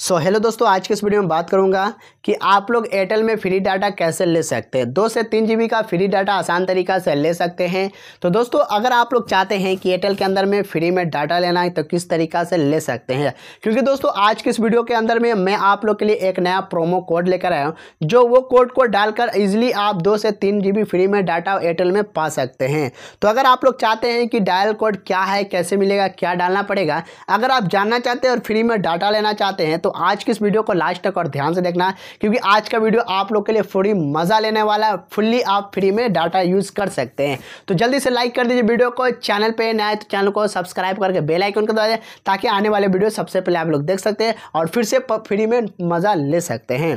सो so, hello दोस्तों आज के इस वीडियो में बात करूंगा कि आप लोग एयरटेल में फ्री डाटा कैसे ले सकते हैं दो से तीन जीबी का फ्री डाटा आसान तरीका से ले सकते हैं तो दोस्तों अगर आप लोग चाहते हैं कि एयरटेल के अंदर में फ्री में डाटा लेना है तो किस तरीका से ले सकते हैं क्योंकि दोस्तों आज के इस वीडियो के अंदर में मैं आप लोग के लिए एक नया प्रोमो कोड लेकर आया हूँ जो वो कोड को डालकर ईजिली आप दो से तीन जी फ्री में डाटा एयरटेल में पा सकते हैं तो अगर आप लोग चाहते हैं कि डायल कोड क्या है कैसे मिलेगा क्या डालना पड़ेगा अगर आप जानना चाहते हैं और फ्री में डाटा लेना चाहते हैं तो तो आज के इस वीडियो को लास्ट तक और ध्यान से देखना क्योंकि आज का वीडियो आप लोग के लिए फ्री मज़ा लेने वाला है फुल्ली आप फ्री में डाटा यूज़ कर सकते हैं तो जल्दी से लाइक कर दीजिए वीडियो को चैनल पर नया तो चैनल को सब्सक्राइब करके बेलाइकन को दबा दें ताकि आने वाले वीडियो सबसे पहले आप लोग देख सकते हैं और फिर से फ्री में मज़ा ले सकते हैं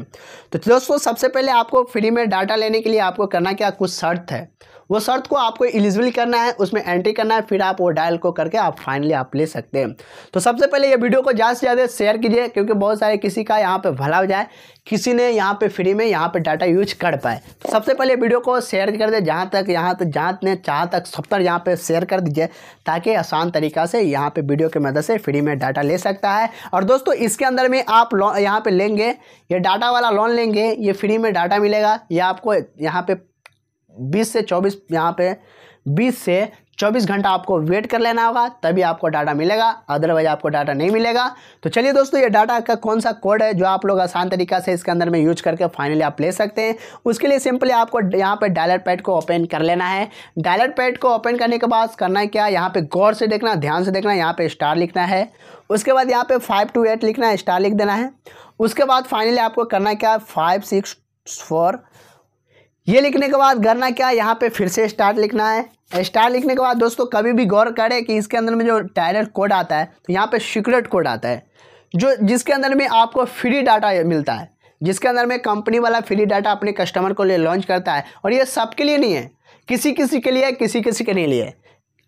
तो दोस्तों सबसे पहले आपको फ्री में डाटा लेने के लिए आपको करना क्या कुछ शर्त है वो शर्त को आपको एलिजिबल करना है उसमें एंट्री करना है फिर आप वो डायल को करके आप फाइनली आप ले सकते हैं तो सबसे पहले ये वीडियो को ज़्यादा से ज़्यादा शेयर कीजिए क्योंकि बहुत सारे किसी का यहाँ पर भला हो जाए किसी ने यहाँ पे फ्री में यहाँ पे डाटा यूज कर पाए तो सबसे पहले वीडियो को शेयर कर दे जहाँ तक यहाँ तक जहाँ ने जहाँ तक सब तक यहाँ पर शेयर कर दीजिए ताकि आसान तरीका से यहाँ पर वीडियो की मदद से फ्री में डाटा ले सकता है और दोस्तों इसके अंदर में आप यहाँ पर लेंगे ये डाटा वाला लोन लेंगे ये फ्री में डाटा मिलेगा ये आपको यहाँ पे बीस से चौबीस यहाँ पे बीस से चौबीस घंटा आपको वेट कर लेना होगा तभी आपको डाटा मिलेगा अदरवाइज आपको डाटा नहीं मिलेगा तो चलिए दोस्तों ये डाटा का कौन सा कोड है जो आप लोग आसान तरीका से इसके अंदर में यूज करके फाइनली आप ले सकते हैं उसके लिए सिंपली आपको यहाँ पर डायलर पैड को ओपन कर लेना है डायलर पैड को ओपन करने के बाद करना है क्या यहाँ पर गौर से देखना ध्यान से देखना यहाँ पर स्टार लिखना है उसके बाद यहाँ पर फाइव टू एट लिखना है स्टार लिख देना है उसके बाद फाइनली आपको करना क्या है फाइव सिक्स फोर ये लिखने के बाद करना क्या यहाँ पे फिर से स्टार्ट लिखना है स्टार लिखने के बाद दोस्तों कभी भी गौर करें कि इसके अंदर में जो टायरर कोड आता है तो यहाँ पे सीक्रेट कोड आता है जो जिसके अंदर में आपको फ्री डाटा मिलता है जिसके अंदर में कंपनी वाला फ्री डाटा अपने कस्टमर को लिए लॉन्च करता है और ये सबके लिए नहीं है किसी किसी के लिए किसी किसी के नहीं लिए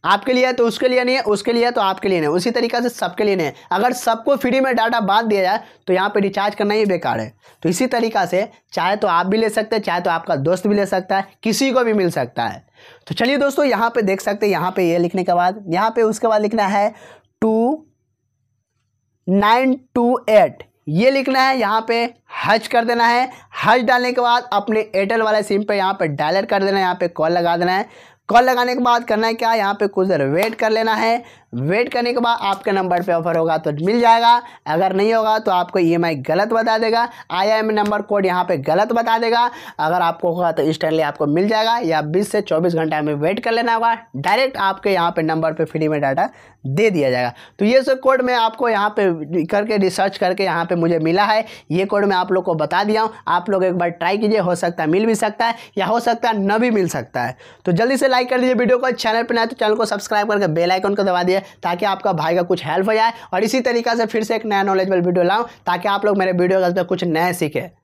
आपके लिए है तो उसके लिए नहीं है उसके लिए है तो आपके लिए नहीं उसी तरीके से सबके लिए नहीं है अगर सबको फ्री में डाटा बांट दिया जाए तो यहाँ पे रिचार्ज करना ही बेकार है तो इसी तरीका से चाहे तो आप भी ले सकते हैं चाहे तो आपका दोस्त भी ले सकता है किसी को भी मिल सकता है तो चलिए दोस्तों यहाँ पर देख सकते हैं यहाँ पर ये लिखने के बाद यहाँ पर उसके बाद लिखना है टू नाइन टू एट ये लिखना है यहाँ पे हज कर देना है हज डालने के बाद अपने एयरटेल वाले सिम पे यहाँ पे डायलर कर देना है यहाँ पे कॉल लगा देना है कॉल लगाने के बाद करना है क्या यहाँ पे कुछ देर वेट कर लेना है वेट करने के बाद आपके नंबर पे ऑफर होगा तो मिल जाएगा अगर नहीं होगा तो आपको ई e गलत बता देगा आई नंबर कोड यहाँ पे गलत बता देगा अगर आपको होगा तो इंस्टेंटली आपको मिल जाएगा या बीस से चौबीस घंटा में वेट कर लेना होगा डायरेक्ट आपके यहाँ पे नंबर पर फ्री में डाटा दे दिया जाएगा तो ये सब कोड मैं आपको यहाँ पे करके रिसर्च करके यहाँ पे मुझे मिला है ये कोड मैं आप लोग को बता दिया हूँ आप लोग एक बार ट्राई कीजिए हो सकता है मिल भी सकता है या हो सकता है न भी मिल सकता है तो जल्दी से लाइक लाइक कर दीजिए वीडियो को चैनल पर ना तो चैनल को सब्सक्राइब करके बेल आइकन को दबा दिए ताकि आपका भाई का कुछ हेल्प हो जाए और इसी तरीके से फिर से एक नया नॉलेजबल वीडियो लाऊं ताकि आप लोग मेरे वीडियो का कुछ नए सीखें